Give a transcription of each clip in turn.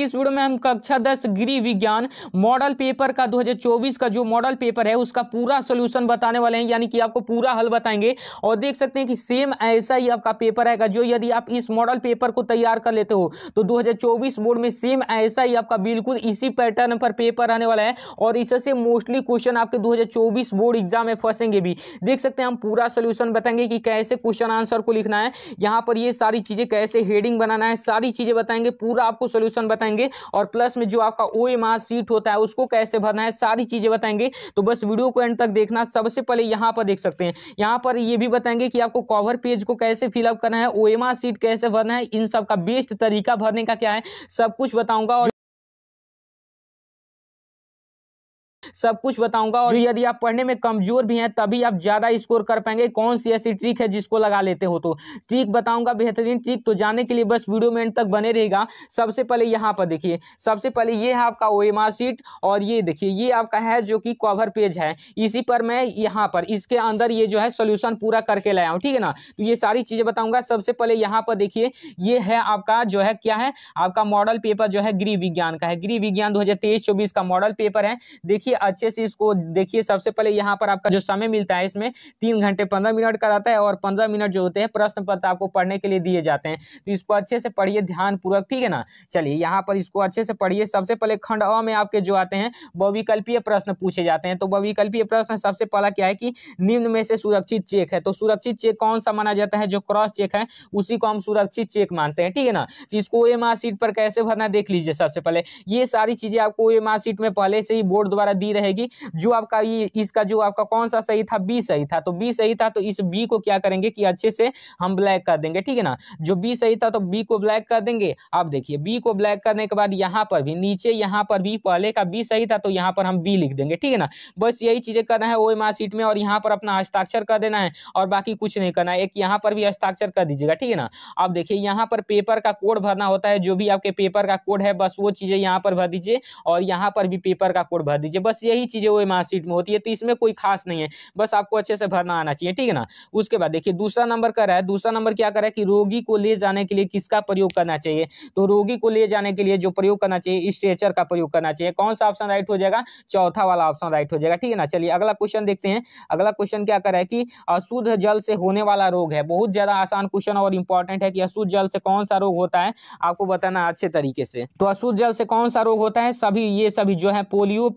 इस वीडियो में हम कक्षा दस गृह विज्ञान मॉडल पेपर का 2024 का जो मॉडल पेपर है उसका पूरा सोल्यूशन बताने वाले हैं यानी कि आपको पूरा हल बताएंगे और देख सकते हैं कि सेम ऐसा ही आपका पेपर आएगा जो यदि आप इस मॉडल पेपर को तैयार कर लेते हो तो 2024 बोर्ड में सेम ऐसा ही आपका बिल्कुल इसी पैटर्न पर पेपर आने वाला है और इससे मोस्टली क्वेश्चन आपके दो बोर्ड एग्जाम में फंसेंगे भी देख सकते हैं हम पूरा सोल्यूशन बताएंगे कि कैसे क्वेश्चन आंसर को लिखना है यहाँ पर ये सारी चीजें कैसे हेडिंग बनाना है सारी चीजें बताएंगे पूरा आपको सोल्यूशन बताएंगे और प्लस में जो आपका ओ एम आर सीट होता है उसको कैसे भरना है सारी चीज़ें बताएंगे तो बस वीडियो को एंड तक देखना सबसे पहले यहाँ पर देख सकते हैं यहाँ पर ये भी बताएंगे कि आपको कवर पेज को कैसे फिलअप करना है ओ एम आर सीट कैसे भरना है इन सब का बेस्ट तरीका भरने का क्या है सब कुछ बताऊंगा और सब कुछ बताऊंगा और यदि आप पढ़ने में कमजोर भी हैं तभी आप ज़्यादा स्कोर कर पाएंगे कौन सी ऐसी ट्रिक है जिसको लगा लेते हो तो ट्रिक बताऊंगा बेहतरीन ट्रिक तो जाने के लिए बस वीडियो में तक बने रहेगा सबसे पहले यहाँ पर देखिए सबसे पहले ये है आपका ओ सीट और ये देखिए ये आपका है जो कि कवर पेज है इसी पर मैं यहाँ पर इसके अंदर ये जो है सोल्यूशन पूरा करके लाया हूँ ठीक है ना तो ये सारी चीज़ें बताऊंगा सबसे पहले यहाँ पर देखिए ये है आपका जो है क्या है आपका मॉडल पेपर जो है गृह विज्ञान का है गृह विज्ञान दो हज़ार का मॉडल पेपर है देखिए अच्छे से इसको देखिए सबसे पहले यहाँ पर आपका जो समय मिलता है इसमें तीन घंटे पंद्रह मिनट का रहता है और पंद्रह मिनट जो होते हैं प्रश्न पत्र आपको पढ़ने के लिए दिए जाते हैं तो इसको अच्छे से पढ़िए ध्यानपूर्वक ठीक है ना चलिए यहाँ पर इसको अच्छे से पढ़िए सबसे पहले खंड अ में आपके जो आते हैं बहुविकल्पीय प्रश्न पूछे जाते हैं तो बहुविकल्पीय प्रश्न सबसे पहला क्या है कि निम्न में से सुरक्षित चेक है तो सुरक्षित चेक कौन सा माना जाता है जो क्रॉस चेक है उसी को हम सुरक्षित चेक मानते हैं ठीक है ना तो इसको ए मार्कशीट पर कैसे भरना देख लीजिए सबसे पहले ये सारी चीज़ें आपको ए मार्कशीट में पहले से ही बोर्ड द्वारा दी रहेगी जो आपका ये इसका जो आपका कौन सा सही था बी सही था तो बी सही था तो इस बी को क्या करेंगे कि अच्छे से हम ब्लैक कर देंगे ठीक है ना जो बी सही था तो बी को ब्लैक कर देंगे आप देखिए बी को ब्लैक करने के बाद यहाँ पर भी नीचे यहाँ पर भी पहले का बी सही था तो यहाँ पर हम बी लिख देंगे ठीक है ना बस यही चीज़ें करना है ओ शीट में और यहाँ पर अपना हस्ताक्षर कर देना है और बाकी कुछ नहीं करना है एक यहाँ पर भी हस्ताक्षर कर दीजिएगा ठीक है ना आप देखिए यहाँ पर पेपर का कोड भरना होता है जो भी आपके पेपर का कोड है बस वो चीज़ें यहाँ पर भर दीजिए और यहाँ पर भी पेपर का कोड भर दीजिए बस यही चीज़ें वो मार्कशीट में होती है तो इसमें कोई खास नहीं है बस आपको अच्छे से भरना आना चाहिए ठीक है ना उसके बाद देखिए दूसरा नंबर कर रहा है दूसरा नंबर क्या कर रहा है कि रोगी को ले जाने के लिए किसका प्रयोग करना चाहिए तो रोगी को ले जाने के लिए जो प्रयोग करना चाहिए स्ट्रेचर का प्रयोग करना चाहिए कौन सा ऑप्शन राइट हो जाएगा चौथा वाला ऑप्शन राइट हो जाएगा ठीक है ना चलिए अगला क्वेश्चन देखते हैं अगला क्वेश्चन क्या कर रहा है कि अशुद्ध जल से होने वाला रोग है बहुत ज़्यादा आसान क्वेश्चन और इंपॉर्टेंट है कि अशुद्ध जल से कौन सा रोग होता है आपको बताना अच्छे तरीके से तो अशुद्ध जल से कौन सा रोग होता है सभी ये सभी जो है पोलियो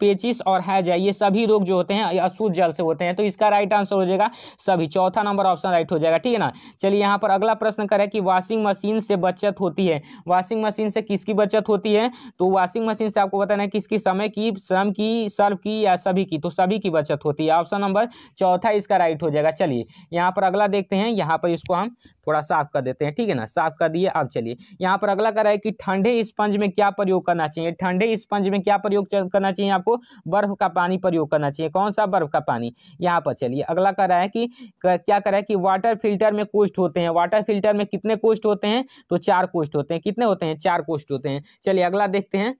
पेचिस और हैजा ये सभी रोग जो होते हैं अशुद्ध जल से होते हैं तो इसका राइट आंसर हो जाएगा सभी चौथा नंबर ऑप्शन राइट हो जाएगा ठीक है ना चलिए यहाँ पर अगला प्रश्न करें कि वॉशिंग मशीन से बचत होती है वॉशिंग मशीन से किसकी बचत होती है तो वॉशिंग मशीन से आपको बताना है किसकी समय की श्रम की सर्व की या सभी की तो सभी की बचत होती है ऑप्शन नंबर चौथा इसका राइट हो जाएगा चलिए यहाँ पर अगला देखते हैं यहाँ पर इसको हम थोड़ा साफ कर देते हैं ठीक है ना साफ कर दिए अब चलिए यहाँ पर अगला कर रहा है कि ठंडे स्पंज में क्या प्रयोग करना चाहिए ठंडे स्पंज में क्या प्रयोग करना चाहिए आपको बर्फ का पानी प्रयोग करना चाहिए कौन सा बर्फ का पानी यहाँ पर चलिए अगला कह रहा है कि क्या कर रहा है कि वाटर फिल्टर में कोष्ट होते हैं वाटर फिल्टर में कितने कोष्ट होते हैं तो चार कोष्ट होते हैं कितने होते हैं चार कोष्ट होते हैं चलिए अगला देखते हैं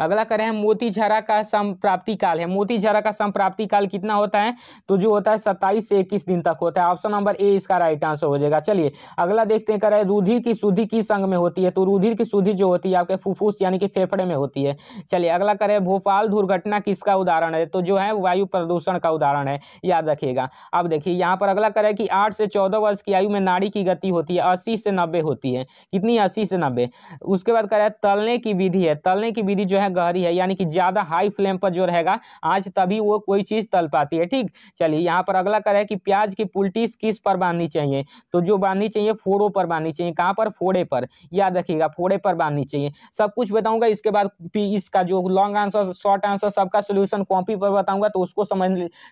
अगला करें मोती मोतीझरा का संप्राप्ति काल है मोती झरा का संप्राप्ति काल कितना होता है तो जो होता है सत्ताईस से इक्कीस दिन तक होता है ऑप्शन नंबर ए इसका राइट आंसर हो जाएगा चलिए अगला देखते हैं करें रुधिर की शुद्धि किस संग में होती है तो रुधिर की शुद्धि जो होती है आपके फुफूस यानी कि फेफड़े में होती है चलिए अगला करें भोपाल दुर्घटना किसका उदाहरण है तो जो है वायु प्रदूषण का उदाहरण है याद रखिएगा अब देखिए यहाँ पर अगला करें कि आठ से चौदह वर्ष की आयु में नाड़ी की गति होती है अस्सी से नब्बे होती है कितनी अस्सी से नब्बे उसके बाद करें तलने की विधि है तलने की विधि जो है ना गहरी है यानी कि ज्यादा हाई फ्लेम पर जो रहेगा आज तभी वो कोई चीज तल पाती है ठीक चलिए यहाँ पर अगला करें कि प्याज की पुलटी किस पर बांधनी चाहिए तो जो बांधनी चाहिए फोड़ों पर बांधनी चाहिए कहाँ पर फोड़े पर याद रखिएगा फोड़े पर बांधनी चाहिए सब कुछ बताऊंगा इसके बाद इसका जो लॉन्ग आंसर शॉर्ट आंसर सबका सोल्यूशन कॉपी पर बताऊंगा तो उसको समझ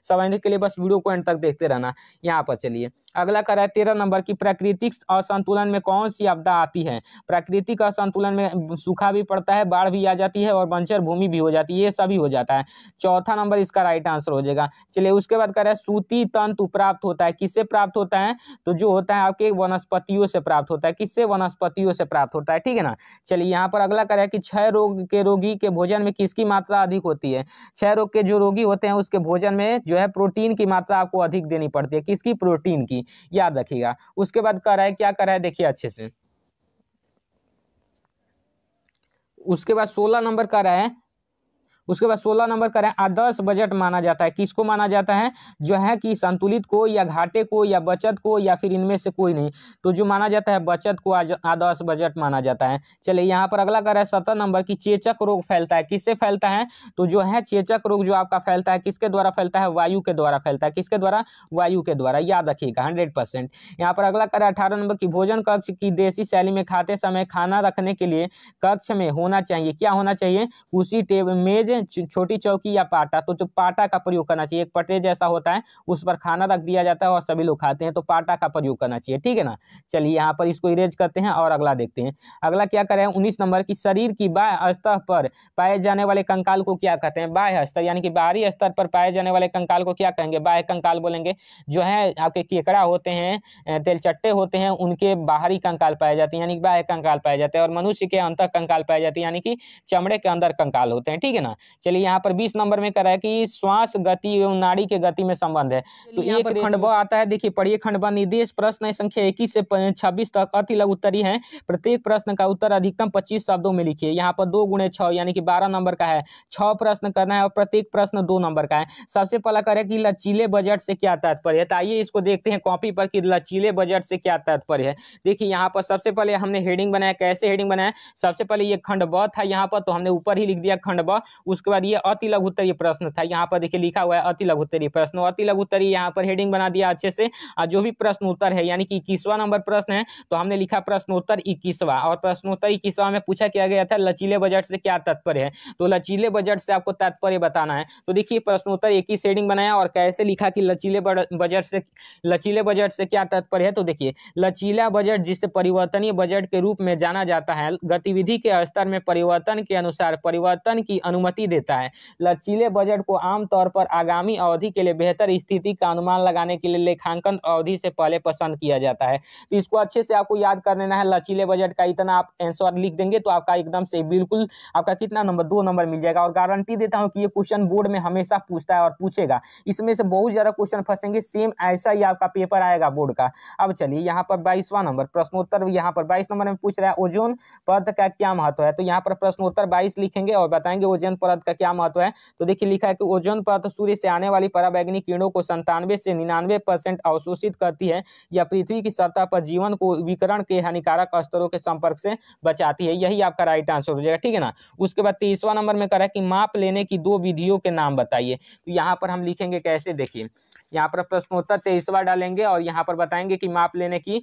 समझने के लिए बस वीडियो को एंड तक देखते रहना यहाँ पर चलिए अगला करा है तेरह नंबर की प्राकृतिक असंतुलन में कौन सी आपदा आती है प्राकृतिक असंतुलन में सूखा भी पड़ता है बाढ़ भी आ जाती है और और बंचर भूमि भी हो जाती है ये सभी हो जाता है चौथा नंबर इसका राइट आंसर हो जाएगा चलिए उसके बाद कह रहा है सूती तंतु प्राप्त होता है किससे प्राप्त होता है तो जो होता है आपके वनस्पतियों से प्राप्त होता है किससे वनस्पतियों से प्राप्त होता है ठीक है ना चलिए यहाँ पर अगला कह रहा है कि क्षय रोग के रोगी के भोजन में किसकी मात्रा अधिक होती है क्षय रोग के जो रोगी होते हैं उसके भोजन में जो है प्रोटीन की मात्रा आपको अधिक देनी पड़ती है किसकी प्रोटीन की याद रखिएगा उसके बाद कह रहा है क्या कर रहा है देखिए अच्छे से उसके बाद सोलह नंबर का रहा है उसके बाद सोलह नंबर करें आदर्श बजट माना जाता है किसको माना जाता है जो है कि संतुलित को या घाटे को या बचत को या फिर इनमें से कोई नहीं तो जो माना जाता है बचत को आदर्श बजट माना जाता है चलिए यहाँ पर अगला करें सत्रह नंबर की चेचक रोग फैलता है किससे फैलता है तो जो है चेचक रोग जो आपका फैलता है किसके द्वारा फैलता है वायु के द्वारा फैलता है किसके द्वारा वायु के द्वारा याद रखिएगा हंड्रेड परसेंट यहाँ पर अगला करें अठारह नंबर की भोजन कक्ष की देसी शैली में खाते समय खाना रखने के लिए कक्ष में होना चाहिए क्या होना चाहिए उसी टेबल मेज हैं छोटी चौकी या पाटा तो जो पाटा का प्रयोग करना चाहिए एक पटरे जैसा होता है उस पर खाना रख दिया जाता है और सभी लोग खाते हैं तो पाटा का प्रयोग करना चाहिए ठीक है ना चलिए यहाँ पर इसको इरेज करते हैं और अगला देखते हैं अगला क्या करें उन्नीस नंबर की शरीर की बाह स्तर पर पाए जाने वाले कंकाल को क्या कहते हैं बाह्य स्तर यानी कि बाहरी स्तर पर पाए जाने वाले कंकाल को क्या कहेंगे बाह्य कंकाल बोलेंगे जो है आपके केकड़ा होते हैं तेलचट्टे होते हैं उनके बाहरी कंकाल पाए जाते हैं यानी बाह्य कंकाल पाए जाते हैं और मनुष्य के अंतर कंकाल पाए जाते हैं यानी कि चमड़े के अंदर कंकाल होते हैं ठीक है ना चलिए यहाँ पर बीस नंबर में करा है कि श्वास गति एवं नाड़ी के गति में संबंध है तो एक खंड आता है देखिए पढ़िए खंड निर्देश प्रश्न संख्या इक्कीस से छब्बीस तक अति लघु उत्तरी है प्रत्येक प्रश्न का उत्तर अधिकतम पच्चीस शब्दों में लिखिए यहाँ पर दो गुणे यानी कि बारह नंबर का है छः प्रश्न करना है और प्रत्येक प्रश्न दो नंबर का है सबसे पहला करे की लचीले बजट से क्या तात्पर्य है तो आइए इसको देखते हैं कॉपी पर कि लचीले बजट से क्या तात्पर्य है देखिए यहाँ पर सबसे पहले हमने हेडिंग बनाया कैसे हेडिंग बनाया सबसे पहले ये खंड ब था यहाँ पर तो हमने ऊपर ही लिख दिया खंड ब उसके बाद ये अति लघु उत्तरीय प्रश्न था यहाँ पर देखिए लिखा हुआ है अति लघु उत्तरीय प्रश्न अति लघु उत्तरीय यहाँ पर हेडिंग बना दिया अच्छे से और जो भी प्रश्न उत्तर है यानी कि इक्कीसवा नंबर प्रश्न है तो हमने लिखा प्रश्नोत्तर इक्कीसवा और प्रश्नोत्तर इक्कीसवा में पूछा किया गया था लचीले बजट से क्या तात्पर्य है तो लचीले बजट से आपको तात्पर्य बताना है तो देखिए प्रश्नोत्तर एक ही शेडिंग बनाया और कैसे लिखा कि लचीले बजट से लचीले बजट से क्या तात्पर्य है तो देखिए लचीला बजट जिसे परिवर्तनीय बजट के रूप में जाना जाता है गतिविधि के स्तर में परिवर्तन के अनुसार परिवर्तन की अनुमति अनुमति देता है लचीले बजट को आमतौर पर आगामी अवधि के लिए बेहतर स्थिति का अनुमान लगाने के लिए लेखांकन अवधि से पहले पसंद किया जाता है तो इसको अच्छे से आपको याद कर लेना है लचीले बजट का इतना आप आंसर लिख देंगे तो आपका एकदम से बिल्कुल आपका कितना नंबर दो नंबर मिल जाएगा और गारंटी देता हूँ कि ये क्वेश्चन बोर्ड में हमेशा पूछता है और पूछेगा इसमें से बहुत ज़्यादा क्वेश्चन फंसेंगे सेम ऐसा ही आपका पेपर आएगा बोर्ड का अब चलिए यहाँ पर बाईसवा नंबर प्रश्नोत्तर यहाँ पर बाईस नंबर में पूछ रहा है ओजोन पद का क्या महत्व है तो यहाँ पर प्रश्नोत्तर बाईस लिखेंगे और बताएंगे ओजोन पद परत का क्या महत्व है तो देखिए लिखा है कि ओजोन परत सूर्य से आने वाली पराबैग्नि किरणों को संतानवे से निन्यानवे परसेंट अवशोषित करती है या पृथ्वी की सतह पर जीवन को विकरण के हानिकारक स्तरों के संपर्क से बचाती है यही आपका राइट आंसर हो जाएगा ठीक है ना उसके बाद तेईसवा नंबर में करा कि माप लेने की दो विधियों के नाम बताइए तो यहाँ पर हम लिखेंगे कैसे देखिए यहाँ पर प्रश्नोत्तर तेईसवा डालेंगे और यहाँ पर बताएंगे कि माप लेने की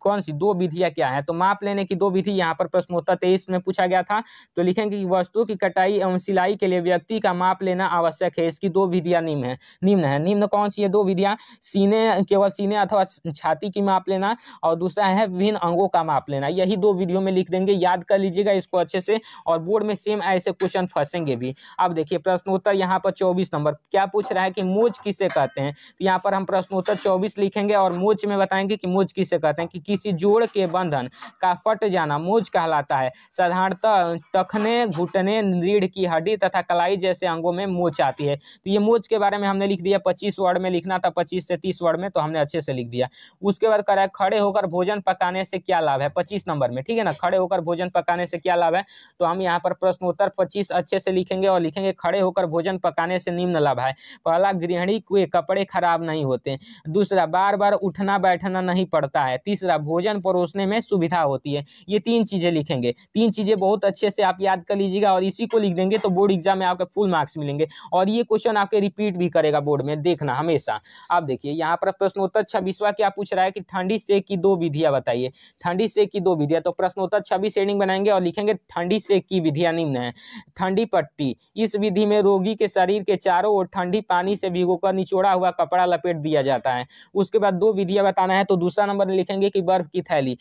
कौन सी दो विधियाँ क्या है तो माप लेने की दो विधि यहाँ पर प्रश्नोत्तर तेईस में पूछा गया था तो लिखेंगे कि वस्तु की कटाई एवं सिलाई इकाई के लिए व्यक्ति का माप लेना आवश्यक है इसकी दो विधियां निम्न है निम्न है निम्न कौन सी है दो विधियां सीने केवल सीने अथवा छाती की माप लेना और दूसरा है विभिन्न अंगों का माप लेना यही दो वीडियो में लिख देंगे याद कर लीजिएगा इसको अच्छे से और बोर्ड में सेम ऐसे क्वेश्चन फंसेंगे भी अब देखिए प्रश्नोत्तर यहाँ पर चौबीस नंबर क्या पूछ रहा है कि मोज किसे कहते हैं तो यहाँ पर हम प्रश्नोत्तर चौबीस लिखेंगे और मोज में बताएंगे कि मोज किसे कहते हैं कि किसी जोड़ के बंधन का फट जाना मोज कहलाता है साधारणतः टखने घुटने रीढ़ की हड्डी हड्डी तथा कलाई जैसे अंगों में मोच आती है तो ये मोच के बारे में हमने लिख दिया पच्चीस वर्ड में लिखना था पच्चीस से तीस वर्ड में तो हमने अच्छे से लिख दिया उसके बाद कह रहा है खड़े होकर भोजन पकाने से क्या लाभ है पच्चीस नंबर में ठीक है ना खड़े होकर भोजन पकाने से क्या लाभ है तो हम यहाँ पर प्रश्न उत्तर पच्चीस अच्छे से लिखेंगे और लिखेंगे खड़े होकर भोजन पकाने से निम्न लाभ है पहला गृहिणी के कपड़े खराब नहीं होते दूसरा बार बार उठना बैठना नहीं पड़ता है तीसरा भोजन परोसने में सुविधा होती है ये तीन चीजें लिखेंगे तीन चीजें बहुत अच्छे से आप याद कर लीजिएगा और इसी को लिख देंगे तो बोर्ड एग्जाम में आपके फुल मार्क्स मिलेंगे और ये क्वेश्चन आपके रिपीट भी करेगा बोर्ड में देखना हमेशा आप देखिए यहाँ पर प्रश्नोत्तर छब्बीसवा क्या पूछ रहा है कि ठंडी से की दो विधियाँ बताइए ठंडी से की दो विधियाँ तो प्रश्नोत्तर छब्बीस एडिंग बनाएंगे और लिखेंगे ठंडी से की विधियाँ निम्न है ठंडी पट्टी इस विधि में रोगी के शरीर के चारों ओर ठंडी पानी से भिगो निचोड़ा हुआ कपड़ा लपेट दिया जाता है उसके बाद दो विधियाँ बताना है तो दूसरा नंबर लिखेंगे कि बर्फ की थैली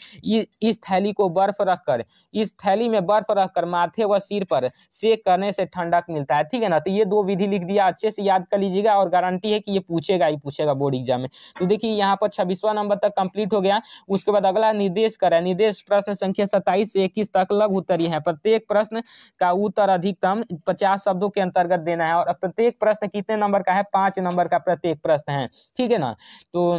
इस थैली को बर्फ रखकर इस थैली में बर्फ रखकर माथे व सिर पर सेक करने से ठंडक मिलता है ठीक है ना तो ये दो विधि लिख दिया अच्छे से याद कर लीजिएगा और गारंटी है कि ये पूछेगा ही पूछेगा बोर्ड एग्जाम में तो देखिए यहाँ पर छब्बीसवा नंबर तक कंप्लीट हो गया उसके बाद अगला निर्देश करा निर्देश प्रश्न संख्या सत्ताईस से इक्कीस तक लघु उत्तर है प्रत्येक प्रश्न का उत्तर अधिकतम पचास शब्दों के अंतर्गत देना है और प्रत्येक प्रश्न कितने नंबर का है पांच नंबर का प्रत्येक प्रश्न है ठीक है ना तो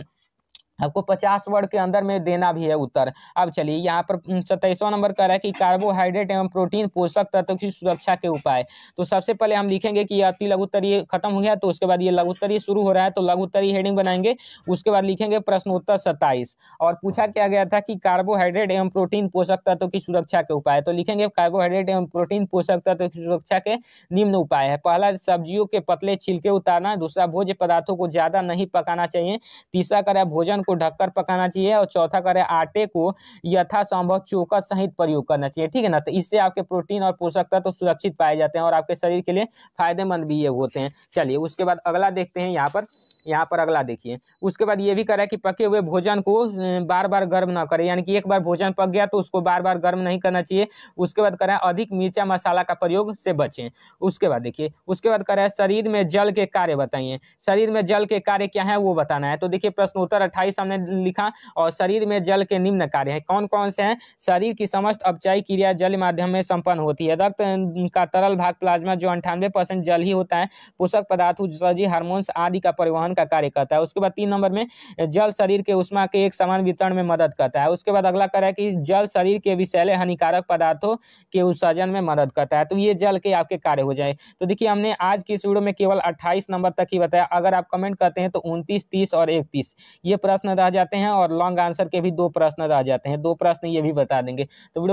आपको पचास वर्ड के अंदर में देना भी है उत्तर अब चलिए यहाँ पर सत्ताईसवां नंबर कह रहा है कि कार्बोहाइड्रेट एवं प्रोटीन पोषक तत्व की सुरक्षा के उपाय तो सबसे पहले हम लिखेंगे कि अति उत्तरीय खत्म हो गया तो उसके बाद ये उत्तरीय शुरू हो रहा है तो उत्तरीय हेडिंग बनाएंगे उसके बाद लिखेंगे प्रश्नोत्तर सत्ताईस और पूछा क्या गया था कि कार्बोहाइड्रेट एवं प्रोटीन पोषक तत्व की सुरक्षा के उपाय तो लिखेंगे कार्बोहाइड्रेट एवं प्रोटीन पोषक तत्व की सुरक्षा के निम्न उपाय है पहला सब्जियों के पतले छिलके उतारना दूसरा भोज्य पदार्थों को ज्यादा नहीं पकाना चाहिए तीसरा कर भोजन को ढककर पकाना चाहिए और चौथा करें आटे को यथासंभव चोकर सहित प्रयोग करना चाहिए ठीक है ना तो इससे आपके प्रोटीन और पोषक तत्व तो सुरक्षित पाए जाते हैं और आपके शरीर के लिए फायदेमंद भी ये होते हैं चलिए उसके बाद अगला देखते हैं यहाँ पर यहाँ पर अगला देखिए उसके बाद ये भी करा कि पके हुए भोजन को बार बार गर्म ना करें यानी कि एक बार भोजन पक गया तो उसको बार बार गर्म नहीं करना चाहिए उसके बाद करें अधिक मिर्चा मसाला का प्रयोग से बचें उसके बाद देखिए उसके बाद करा शरीर में जल के कार्य बताइए शरीर में जल के कार्य क्या है वो बताना है तो देखिए प्रश्नोत्तर अट्ठाईस सामने लिखा और शरीर में जल के निम्न कार्य है कौन कौन से हैं शरीर की समस्त अपचाई क्रिया जल माध्यम में संपन्न होती है रक्त अं, का तरल भाग प्लाज्मा जो अंठानवे परसेंट जल ही होता है पोषक पदार्थ उत्सर्जी हार्मोन्स आदि का परिवहन का कार्य करता है उसके बाद तीन नंबर में जल शरीर के उष्मा के एक समान वितरण में मदद करता है उसके बाद अगला कर कि जल शरीर के विषैले हानिकारक पदार्थों के उत्सर्जन में मदद करता है तो ये जल के आपके कार्य हो जाए तो देखिए हमने आज की इस वीडियो में केवल अट्ठाईस नंबर तक ही बताया अगर आप कमेंट करते हैं तो उनतीस तीस और इकतीस ये प्रश्न प्रश्न आ जाते हैं और लॉन्ग आंसर के भी दो प्रश्न आ जाते हैं दो प्रश्न ये भी बता देंगे तो